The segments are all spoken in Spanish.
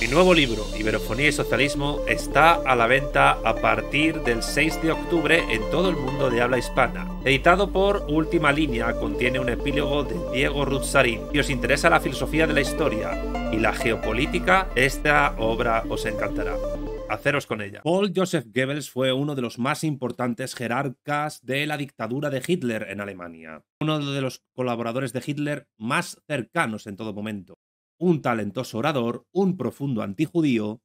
Mi nuevo libro, Iberofonía y Socialismo, está a la venta a partir del 6 de octubre en todo el mundo de habla hispana. Editado por Última Línea, contiene un epílogo de Diego Ruzarín. Si os interesa la filosofía de la historia y la geopolítica, esta obra os encantará haceros con ella. Paul Joseph Goebbels fue uno de los más importantes jerarcas de la dictadura de Hitler en Alemania, uno de los colaboradores de Hitler más cercanos en todo momento un talentoso orador, un profundo antijudío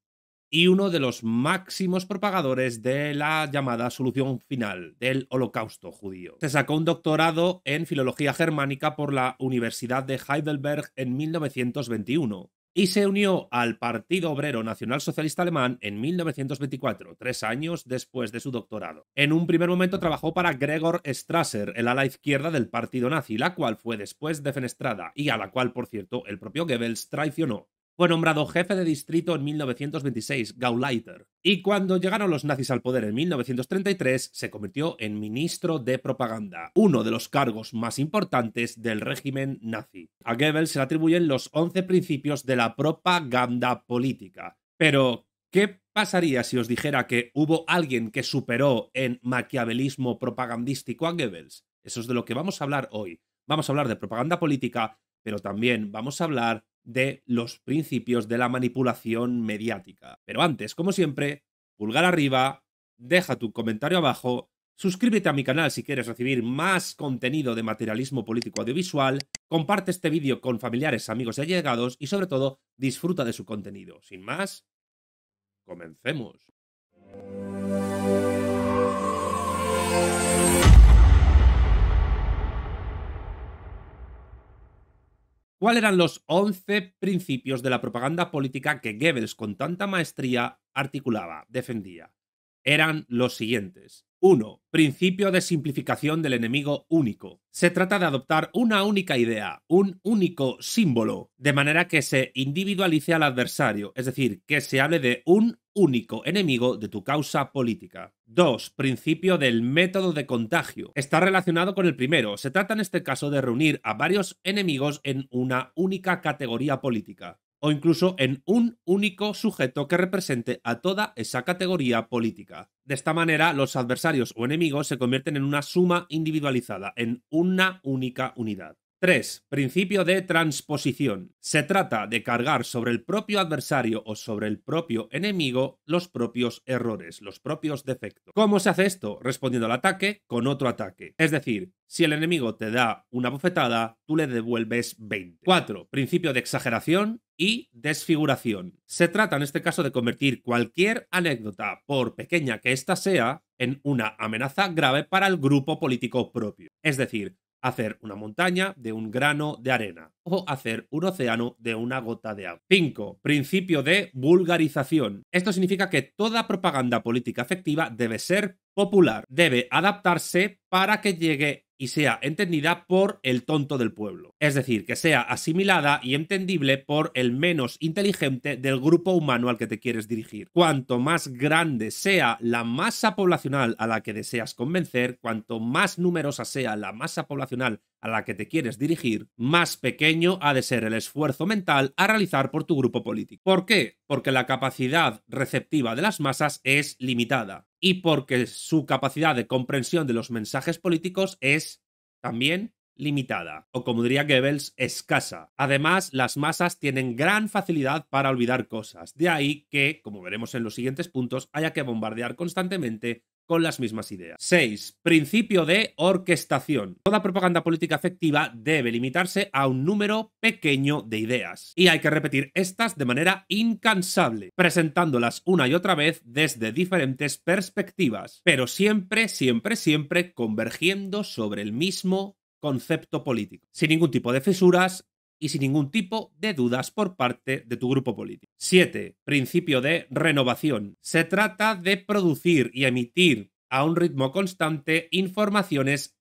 y uno de los máximos propagadores de la llamada solución final del holocausto judío. Se sacó un doctorado en filología germánica por la Universidad de Heidelberg en 1921 y se unió al Partido Obrero Nacional Socialista Alemán en 1924, tres años después de su doctorado. En un primer momento trabajó para Gregor Strasser, el ala izquierda del partido nazi, la cual fue después defenestrada y a la cual, por cierto, el propio Goebbels traicionó. Fue nombrado jefe de distrito en 1926, Gauleiter, y cuando llegaron los nazis al poder en 1933, se convirtió en ministro de propaganda, uno de los cargos más importantes del régimen nazi. A Goebbels se le atribuyen los 11 principios de la propaganda política. Pero, ¿qué pasaría si os dijera que hubo alguien que superó en maquiavelismo propagandístico a Goebbels? Eso es de lo que vamos a hablar hoy. Vamos a hablar de propaganda política, pero también vamos a hablar de los principios de la manipulación mediática. Pero antes, como siempre, pulgar arriba, deja tu comentario abajo, suscríbete a mi canal si quieres recibir más contenido de materialismo político audiovisual, comparte este vídeo con familiares, amigos y allegados y sobre todo disfruta de su contenido. Sin más, comencemos. ¿Cuáles eran los 11 principios de la propaganda política que Goebbels con tanta maestría articulaba, defendía? Eran los siguientes. 1. Principio de simplificación del enemigo único. Se trata de adoptar una única idea, un único símbolo, de manera que se individualice al adversario, es decir, que se hable de un único enemigo de tu causa política. 2. Principio del método de contagio. Está relacionado con el primero. Se trata en este caso de reunir a varios enemigos en una única categoría política o incluso en un único sujeto que represente a toda esa categoría política. De esta manera, los adversarios o enemigos se convierten en una suma individualizada, en una única unidad. 3. Principio de transposición. Se trata de cargar sobre el propio adversario o sobre el propio enemigo los propios errores, los propios defectos. ¿Cómo se hace esto? Respondiendo al ataque con otro ataque. Es decir, si el enemigo te da una bofetada, tú le devuelves 20. 4. Principio de exageración y desfiguración. Se trata en este caso de convertir cualquier anécdota, por pequeña que ésta sea, en una amenaza grave para el grupo político propio. Es decir, hacer una montaña de un grano de arena o hacer un océano de una gota de agua. 5. Principio de vulgarización. Esto significa que toda propaganda política efectiva debe ser popular, debe adaptarse para que llegue y sea entendida por el tonto del pueblo. Es decir, que sea asimilada y entendible por el menos inteligente del grupo humano al que te quieres dirigir. Cuanto más grande sea la masa poblacional a la que deseas convencer, cuanto más numerosa sea la masa poblacional a la que te quieres dirigir, más pequeño ha de ser el esfuerzo mental a realizar por tu grupo político. ¿Por qué? Porque la capacidad receptiva de las masas es limitada y porque su capacidad de comprensión de los mensajes políticos es también limitada, o como diría Goebbels, escasa. Además, las masas tienen gran facilidad para olvidar cosas, de ahí que, como veremos en los siguientes puntos, haya que bombardear constantemente con las mismas ideas. 6. Principio de orquestación. Toda propaganda política efectiva debe limitarse a un número pequeño de ideas. Y hay que repetir estas de manera incansable, presentándolas una y otra vez desde diferentes perspectivas, pero siempre, siempre, siempre convergiendo sobre el mismo concepto político, sin ningún tipo de fisuras y sin ningún tipo de dudas por parte de tu grupo político. 7. Principio de renovación. Se trata de producir y emitir a un ritmo constante informaciones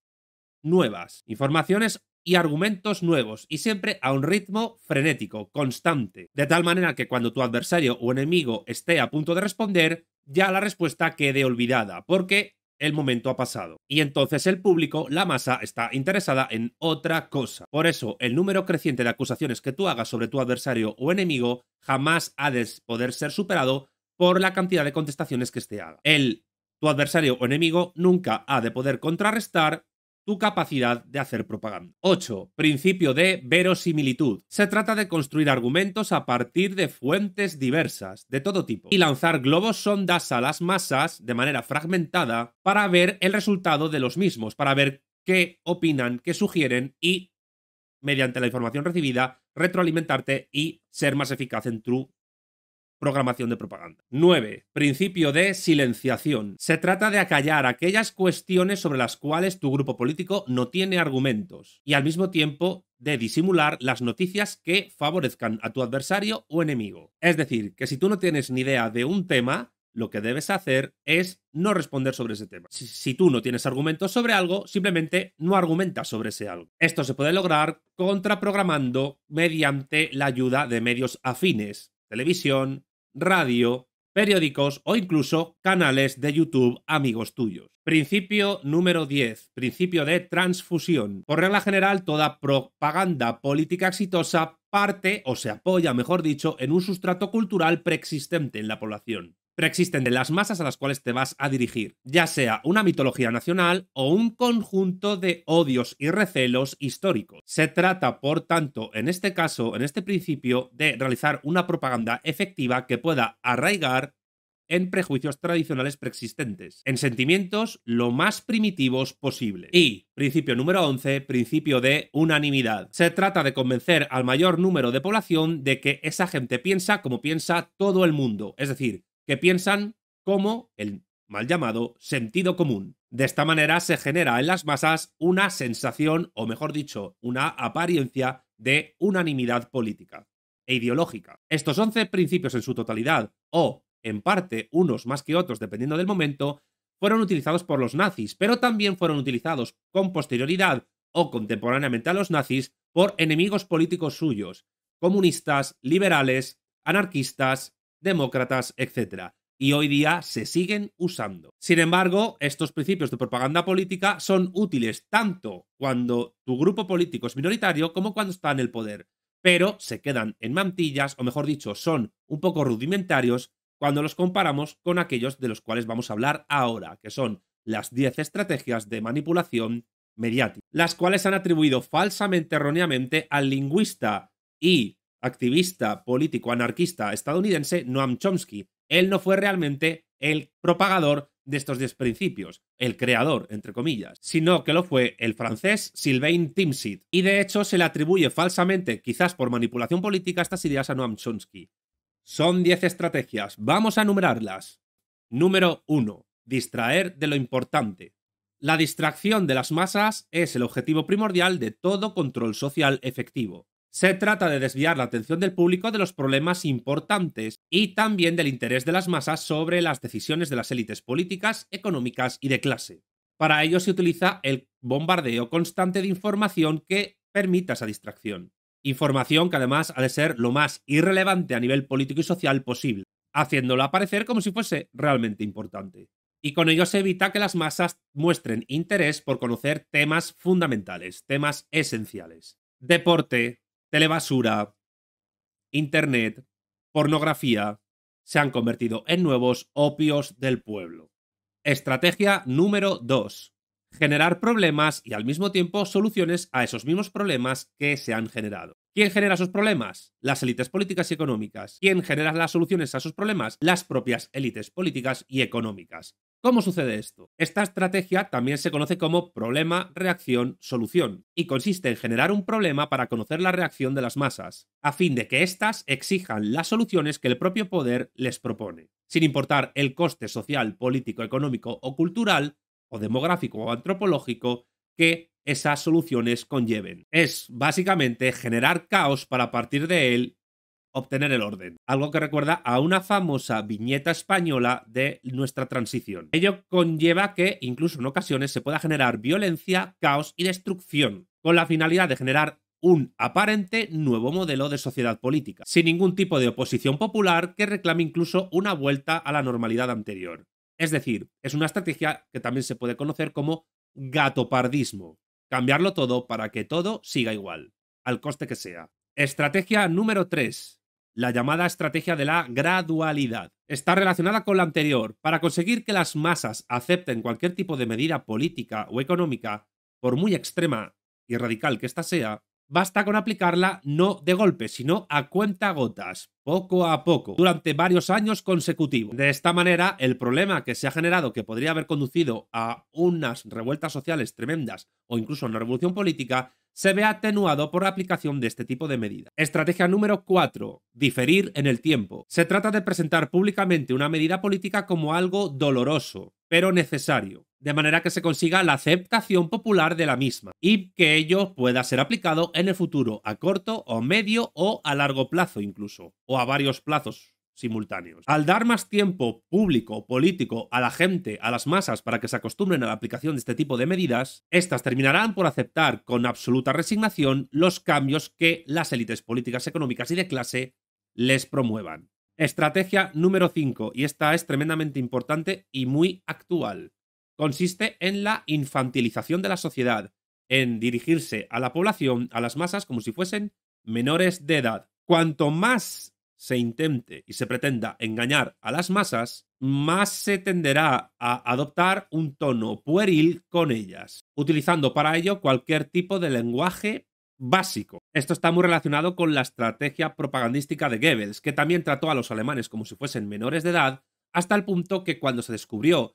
nuevas, informaciones y argumentos nuevos, y siempre a un ritmo frenético, constante, de tal manera que cuando tu adversario o enemigo esté a punto de responder, ya la respuesta quede olvidada, porque el momento ha pasado. Y entonces el público, la masa, está interesada en otra cosa. Por eso, el número creciente de acusaciones que tú hagas sobre tu adversario o enemigo jamás ha de poder ser superado por la cantidad de contestaciones que éste haga. El tu adversario o enemigo nunca ha de poder contrarrestar tu capacidad de hacer propaganda. 8. Principio de verosimilitud. Se trata de construir argumentos a partir de fuentes diversas, de todo tipo, y lanzar globos sondas a las masas de manera fragmentada para ver el resultado de los mismos, para ver qué opinan, qué sugieren y, mediante la información recibida, retroalimentarte y ser más eficaz en tu programación de propaganda. 9. Principio de silenciación. Se trata de acallar aquellas cuestiones sobre las cuales tu grupo político no tiene argumentos y al mismo tiempo de disimular las noticias que favorezcan a tu adversario o enemigo. Es decir, que si tú no tienes ni idea de un tema, lo que debes hacer es no responder sobre ese tema. Si, tú no tienes argumentos sobre algo, simplemente no argumentas sobre ese algo. Esto se puede lograr contraprogramando mediante la ayuda de medios afines, televisión, radio, periódicos o incluso canales de YouTube amigos tuyos. Principio número 10. Principio de transfusión. Por regla general, toda propaganda política exitosa parte o se apoya, mejor dicho, en un sustrato cultural preexistente en la población preexisten de las masas a las cuales te vas a dirigir, ya sea una mitología nacional o un conjunto de odios y recelos históricos. Se trata, por tanto, en este caso, en este principio, de realizar una propaganda efectiva que pueda arraigar en prejuicios tradicionales preexistentes, en sentimientos lo más primitivos posible. Y, principio número 11, principio de unanimidad. Se trata de convencer al mayor número de población de que esa gente piensa como piensa todo el mundo, es decir, que piensan como el mal llamado sentido común. De esta manera se genera en las masas una sensación, o mejor dicho, una apariencia de unanimidad política e ideológica. Estos 11 principios en su totalidad, o en parte unos más que otros dependiendo del momento, fueron utilizados por los nazis, pero también fueron utilizados con posterioridad o contemporáneamente a los nazis por enemigos políticos suyos, comunistas, liberales, anarquistas, demócratas, etc. Y hoy día se siguen usando. Sin embargo, estos principios de propaganda política son útiles tanto cuando tu grupo político es minoritario como cuando está en el poder, pero se quedan en mantillas, o mejor dicho, son un poco rudimentarios cuando los comparamos con aquellos de los cuales vamos a hablar ahora, que son las 10 estrategias de manipulación mediática, las cuales han atribuido falsamente, erróneamente, al lingüista y activista político anarquista estadounidense Noam Chomsky. Él no fue realmente el propagador de estos 10 principios, el creador, entre comillas, sino que lo fue el francés Sylvain Timsit. Y de hecho se le atribuye falsamente, quizás por manipulación política, estas ideas a Noam Chomsky. Son 10 estrategias, vamos a enumerarlas. Número 1. Distraer de lo importante. La distracción de las masas es el objetivo primordial de todo control social efectivo. Se trata de desviar la atención del público de los problemas importantes y también del interés de las masas sobre las decisiones de las élites políticas, económicas y de clase. Para ello se utiliza el bombardeo constante de información que permita esa distracción. Información que además ha de ser lo más irrelevante a nivel político y social posible, haciéndola aparecer como si fuese realmente importante. Y con ello se evita que las masas muestren interés por conocer temas fundamentales, temas esenciales. Deporte, telebasura, internet, pornografía, se han convertido en nuevos opios del pueblo. Estrategia número 2 generar problemas y al mismo tiempo soluciones a esos mismos problemas que se han generado. ¿Quién genera esos problemas? Las élites políticas y económicas. ¿Quién genera las soluciones a esos problemas? Las propias élites políticas y económicas. ¿Cómo sucede esto? Esta estrategia también se conoce como problema, reacción, solución, y consiste en generar un problema para conocer la reacción de las masas, a fin de que éstas exijan las soluciones que el propio poder les propone. Sin importar el coste social, político, económico o cultural o demográfico o antropológico que esas soluciones conlleven. Es básicamente generar caos para a partir de él obtener el orden, algo que recuerda a una famosa viñeta española de nuestra transición. Ello conlleva que incluso en ocasiones se pueda generar violencia, caos y destrucción, con la finalidad de generar un aparente nuevo modelo de sociedad política, sin ningún tipo de oposición popular que reclame incluso una vuelta a la normalidad anterior. Es decir, es una estrategia que también se puede conocer como gatopardismo. Cambiarlo todo para que todo siga igual, al coste que sea. Estrategia número 3. La llamada estrategia de la gradualidad. Está relacionada con la anterior. Para conseguir que las masas acepten cualquier tipo de medida política o económica, por muy extrema y radical que ésta sea, Basta con aplicarla no de golpe, sino a cuenta gotas, poco a poco, durante varios años consecutivos. De esta manera, el problema que se ha generado, que podría haber conducido a unas revueltas sociales tremendas o incluso a una revolución política, se ve atenuado por la aplicación de este tipo de medidas. Estrategia número 4. Diferir en el tiempo. Se trata de presentar públicamente una medida política como algo doloroso, pero necesario, de manera que se consiga la aceptación popular de la misma y que ello pueda ser aplicado en el futuro a corto o medio o a largo plazo incluso, o a varios plazos simultáneos. Al dar más tiempo público, político, a la gente, a las masas, para que se acostumbren a la aplicación de este tipo de medidas, estas terminarán por aceptar con absoluta resignación los cambios que las élites políticas, económicas y de clase les promuevan. Estrategia número 5, y esta es tremendamente importante y muy actual. Consiste en la infantilización de la sociedad, en dirigirse a la población, a las masas, como si fuesen menores de edad. Cuanto más se intente y se pretenda engañar a las masas, más se tenderá a adoptar un tono pueril con ellas, utilizando para ello cualquier tipo de lenguaje básico. Esto está muy relacionado con la estrategia propagandística de Goebbels, que también trató a los alemanes como si fuesen menores de edad, hasta el punto que cuando se descubrió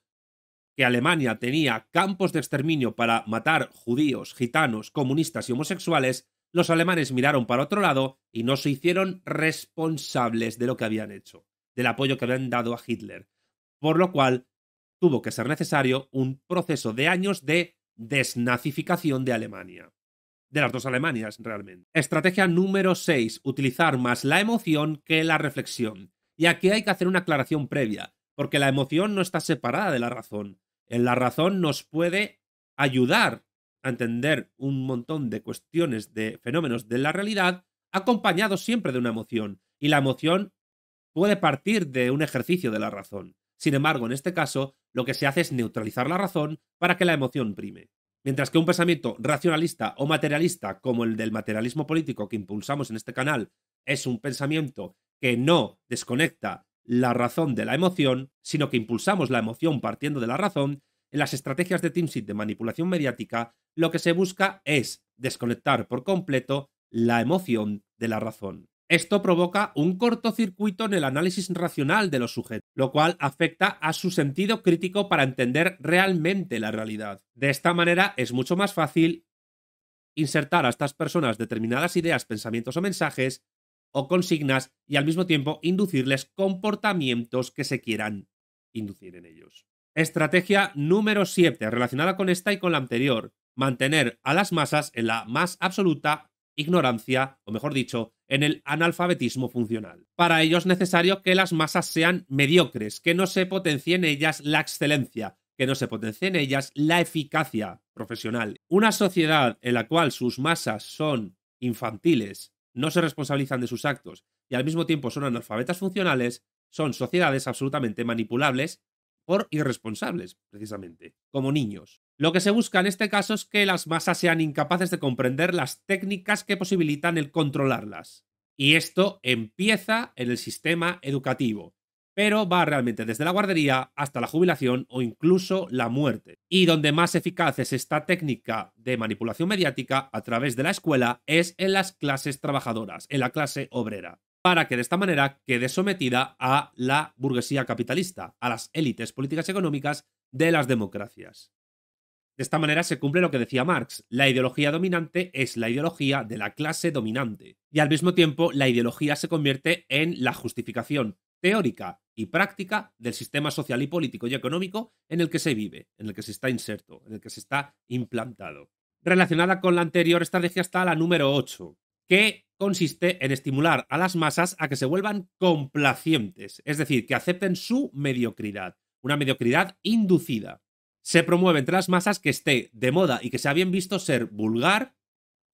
que Alemania tenía campos de exterminio para matar judíos, gitanos, comunistas y homosexuales, los alemanes miraron para otro lado y no se hicieron responsables de lo que habían hecho, del apoyo que habían dado a Hitler. Por lo cual, tuvo que ser necesario un proceso de años de desnazificación de Alemania de las dos Alemanias realmente. Estrategia número 6. Utilizar más la emoción que la reflexión. Y aquí hay que hacer una aclaración previa, porque la emoción no está separada de la razón. Eh, la razón nos puede ayudar a entender un montón de cuestiones, de fenómenos de la realidad, acompañados siempre de una emoción. Y la emoción puede partir de un ejercicio de la razón. Sin embargo, en este caso, lo que se hace es neutralizar la razón para que la emoción prime. Mientras que un pensamiento racionalista o materialista, como el del materialismo político que impulsamos en este canal, es un pensamiento que no desconecta la razón de la emoción, sino que impulsamos la emoción partiendo de la razón, en las estrategias de TeamSit de manipulación mediática, lo que se busca es desconectar por completo la emoción de la razón. Esto provoca un cortocircuito en el análisis racional de los sujetos, lo cual afecta a su sentido crítico para entender realmente la realidad. De esta manera es mucho más fácil insertar a estas personas determinadas ideas, pensamientos o mensajes o consignas y al mismo tiempo inducirles comportamientos que se quieran inducir en ellos. Estrategia número 7, relacionada con esta y con la anterior, mantener a las masas en la más absoluta ignorancia, o mejor dicho, en el analfabetismo funcional. Para ello es necesario que las masas sean mediocres, que no se potencie en ellas la excelencia, que no se potencie en ellas la eficacia profesional. Una sociedad en la cual sus masas son infantiles, no se responsabilizan de sus actos y al mismo tiempo son analfabetas funcionales, son sociedades absolutamente manipulables por irresponsables, precisamente, como niños. Lo que se busca en este caso es que las masas sean incapaces de comprender las técnicas que posibilitan el controlarlas. Y esto empieza en el sistema educativo, pero va realmente desde la guardería hasta la jubilación o incluso la muerte. Y donde más eficaz es esta técnica de manipulación mediática a través de la escuela es en las clases trabajadoras, en la clase obrera para que de esta manera quede sometida a la burguesía capitalista, a las élites políticas y económicas de las democracias. De esta manera se cumple lo que decía Marx, la ideología dominante es la ideología de la clase dominante, y al mismo tiempo la ideología se convierte en la justificación teórica y práctica del sistema social y político y económico en el que se vive, en el que se está inserto, en el que se está implantado. Relacionada con la anterior estrategia está la número 8, que consiste en estimular a las masas a que se vuelvan complacientes, es decir, que acepten su mediocridad, una mediocridad inducida. Se promueve entre las masas que esté de moda y que ha bien visto ser vulgar,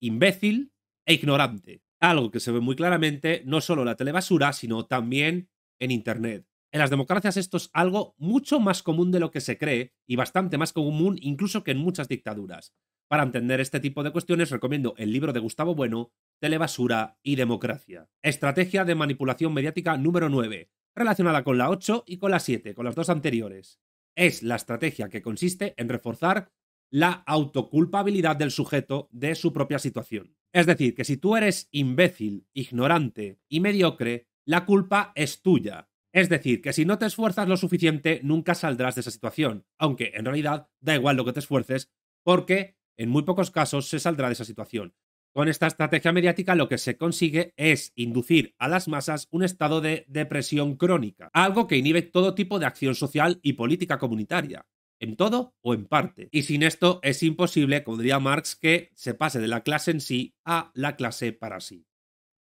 imbécil e ignorante, algo que se ve muy claramente no solo en la telebasura, sino también en Internet. En las democracias esto es algo mucho más común de lo que se cree y bastante más común incluso que en muchas dictaduras. Para entender este tipo de cuestiones recomiendo el libro de Gustavo Bueno, telebasura y democracia. Estrategia de manipulación mediática número 9, relacionada con la 8 y con la 7, con las dos anteriores. Es la estrategia que consiste en reforzar la autoculpabilidad del sujeto de su propia situación. Es decir, que si tú eres imbécil, ignorante y mediocre, la culpa es tuya. Es decir, que si no te esfuerzas lo suficiente, nunca saldrás de esa situación, aunque en realidad da igual lo que te esfuerces, porque en muy pocos casos se saldrá de esa situación. Con esta estrategia mediática lo que se consigue es inducir a las masas un estado de depresión crónica, algo que inhibe todo tipo de acción social y política comunitaria, en todo o en parte. Y sin esto es imposible, como diría Marx, que se pase de la clase en sí a la clase para sí.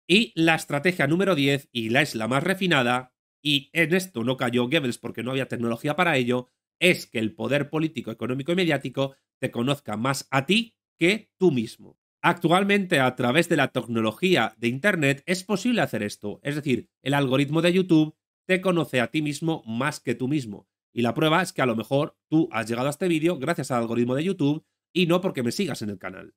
Y la estrategia número 10, y la es la más refinada, y en esto no cayó Goebbels porque no había tecnología para ello, es que el poder político, económico y mediático te conozca más a ti que tú mismo. Actualmente, a través de la tecnología de Internet, es posible hacer esto. Es decir, el algoritmo de YouTube te conoce a ti mismo más que tú mismo. Y la prueba es que a lo mejor tú has llegado a este vídeo gracias al algoritmo de YouTube y no porque me sigas en el canal.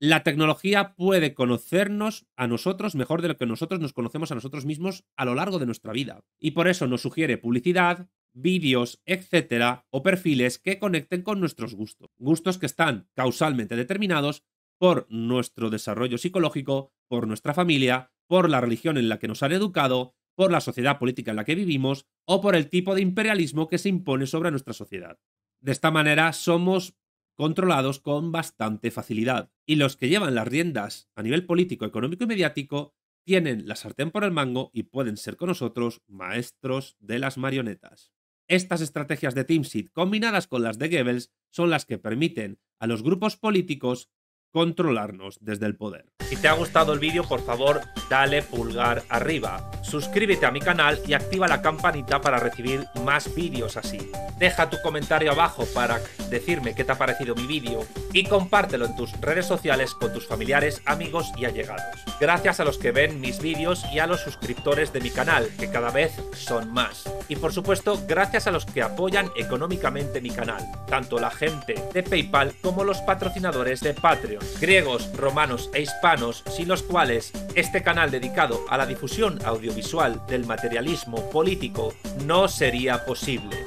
La tecnología puede conocernos a nosotros mejor de lo que nosotros nos conocemos a nosotros mismos a lo largo de nuestra vida. Y por eso nos sugiere publicidad, vídeos, etcétera, o perfiles que conecten con nuestros gustos. Gustos que están causalmente determinados por nuestro desarrollo psicológico, por nuestra familia, por la religión en la que nos han educado, por la sociedad política en la que vivimos o por el tipo de imperialismo que se impone sobre nuestra sociedad. De esta manera somos controlados con bastante facilidad y los que llevan las riendas a nivel político, económico y mediático tienen la sartén por el mango y pueden ser con nosotros maestros de las marionetas. Estas estrategias de TeamSeed combinadas con las de Goebbels son las que permiten a los grupos políticos controlarnos desde el poder. Si te ha gustado el vídeo, por favor, dale pulgar arriba, suscríbete a mi canal y activa la campanita para recibir más vídeos así. Deja tu comentario abajo para decirme qué te ha parecido mi vídeo y compártelo en tus redes sociales con tus familiares, amigos y allegados. Gracias a los que ven mis vídeos y a los suscriptores de mi canal, que cada vez son más. Y por supuesto, gracias a los que apoyan económicamente mi canal, tanto la gente de PayPal como los patrocinadores de Patreon griegos, romanos e hispanos, sin los cuales este canal dedicado a la difusión audiovisual del materialismo político no sería posible.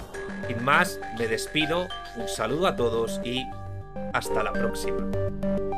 Sin más, me despido, un saludo a todos y hasta la próxima.